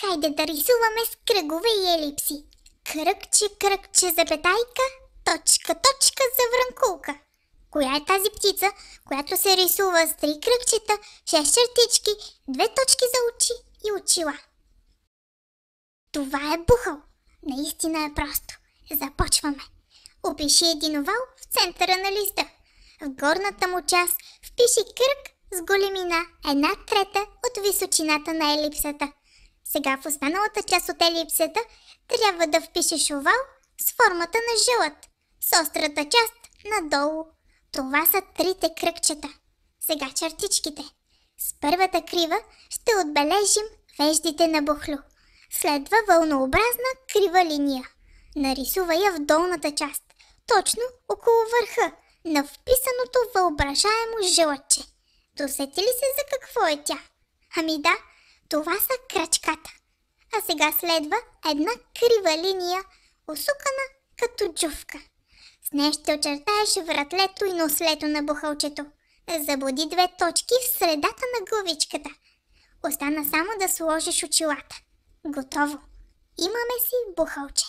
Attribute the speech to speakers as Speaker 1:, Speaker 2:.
Speaker 1: Хайде да рисуваме с кръгове и елипси. Кръгче, кръгче, запетайка, точка, точка, заврънкулка. Коя е тази птица, която се рисува с три кръгчета, шест чертички, две точки за очи и очила? Това е бухал. Наистина е просто. Започваме. Опиши един овал в центъра на листа. В горната му част впиши кръг с големина една трета от височината на елипсата – сега в останалата част от елипсата трябва да впишеш овал с формата на жилът, с острата част надолу. Това са трите кръгчета. Сега чертичките. С първата крива ще отбележим веждите на бухлю. Следва вълнообразна крива линия. Нарисува я в долната част, точно около върха, на вписаното въображаемо жилъче. Досети ли се за какво е тя? Ами да, това са крачката. А сега следва една крива линия, усукана като джувка. С нея ще очертаеш вратлето и нослето на бухалчето. Забуди две точки в средата на главичката. Остана само да сложиш очилата. Готово. Имаме си бухалче.